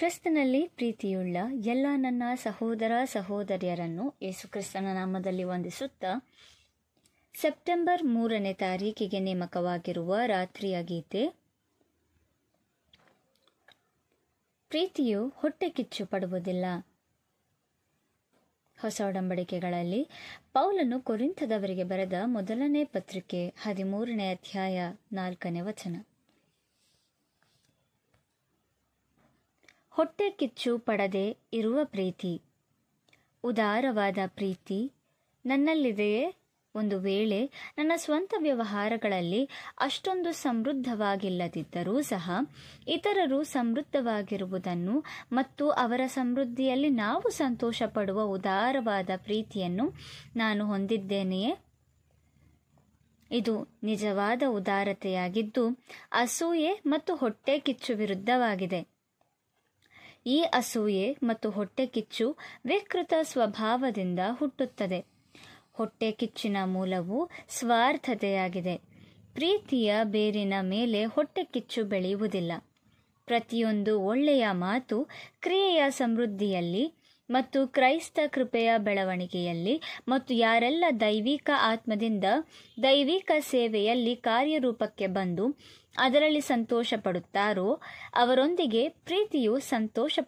ಕ್ರಿಸ್ತನಲ್ಲಿ ಪ್ರೀತಿಯುಳ್ಳ ಎಲ್ಲ ನನ್ನ ಸಹೋದರ ಸಹೋದರಿಯರನ್ನು ಯೇಸುಕ್ರಿಸ್ತನ ನಾಮದಲ್ಲಿ ವಂದಿಸುತ್ತಾ ಸೆಪ್ಟೆಂಬರ್ ಮೂರನೇ ತಾರೀಕಿಗೆ ನೇಮಕವಾಗಿರುವ ರಾತ್ರಿಯ ಗೀತೆ ಪ್ರೀತಿಯು ಹೊಟ್ಟೆ ಕಿಚ್ಚು ಪಡುವುದಿಲ್ಲ ಹೊಸ ಒಡಂಬಡಿಕೆಗಳಲ್ಲಿ ಪೌಲನು ಕೊರಿಂತದವರಿಗೆ ಬರೆದ ಮೊದಲನೇ ಪತ್ರಿಕೆ ಹದಿಮೂರನೇ ಅಧ್ಯಾಯ ನಾಲ್ಕನೇ ವಚನ ಹೊಟ್ಟೆ ಕಿಚ್ಚು ಪಡದೆ ಇರುವ ಪ್ರೀತಿ ಉದಾರವಾದ ಪ್ರೀತಿ ನನ್ನಲ್ಲಿದೆಯೇ ಒಂದು ವೇಳೆ ನನ್ನ ಸ್ವಂತ ವ್ಯವಹಾರಗಳಲ್ಲಿ ಅಷ್ಟೊಂದು ಸಮೃದ್ಧವಾಗಿಲ್ಲದಿದ್ದರೂ ಸಹ ಇತರರು ಸಮೃದ್ಧವಾಗಿರುವುದನ್ನು ಮತ್ತು ಅವರ ಸಮೃದ್ಧಿಯಲ್ಲಿ ನಾವು ಸಂತೋಷ ಪಡುವ ಉದಾರವಾದ ಪ್ರೀತಿಯನ್ನು ನಾನು ಹೊಂದಿದ್ದೇನೆಯೇ ಇದು ನಿಜವಾದ ಉದಾರತೆಯಾಗಿದ್ದು ಅಸೂಯೆ ಮತ್ತು ಹೊಟ್ಟೆ ಕಿಚ್ಚು ವಿರುದ್ಧವಾಗಿದೆ ಈ ಅಸೂಯೆ ಮತ್ತು ಹೊಟ್ಟೆ ಕಿಚ್ಚು ವಿಕೃತ ಸ್ವಭಾವದಿಂದ ಹುಟ್ಟುತ್ತದೆ ಹೊಟ್ಟೆ ಕಿಚ್ಚಿನ ಮೂಲವು ಸ್ವಾರ್ಥತೆಯಾಗಿದೆ ಪ್ರೀತಿಯ ಬೇರಿನ ಮೇಲೆ ಹೊಟ್ಟೆ ಕಿಚ್ಚು ಬೆಳೆಯುವುದಿಲ್ಲ ಪ್ರತಿಯೊಂದು ಒಳ್ಳೆಯ ಮಾತು ಕ್ರಿಯೆಯ ಸಮೃದ್ಧಿಯಲ್ಲಿ ಮತ್ತು ಕ್ರೈಸ್ತ ಕೃಪೆಯ ಬೆಳವಣಿಗೆಯಲ್ಲಿ ಮತ್ತು ಯಾರೆಲ್ಲ ದೈವಿಕ ಆತ್ಮದಿಂದ ದೈವಿಕ ಸೇವೆಯಲ್ಲಿ ಕಾರ್ಯರೂಪಕ್ಕೆ ಬಂದು ಅದರಲ್ಲಿ ಸಂತೋಷ ಪಡುತ್ತಾರೋ ಅವರೊಂದಿಗೆ ಪ್ರೀತಿಯು ಸಂತೋಷ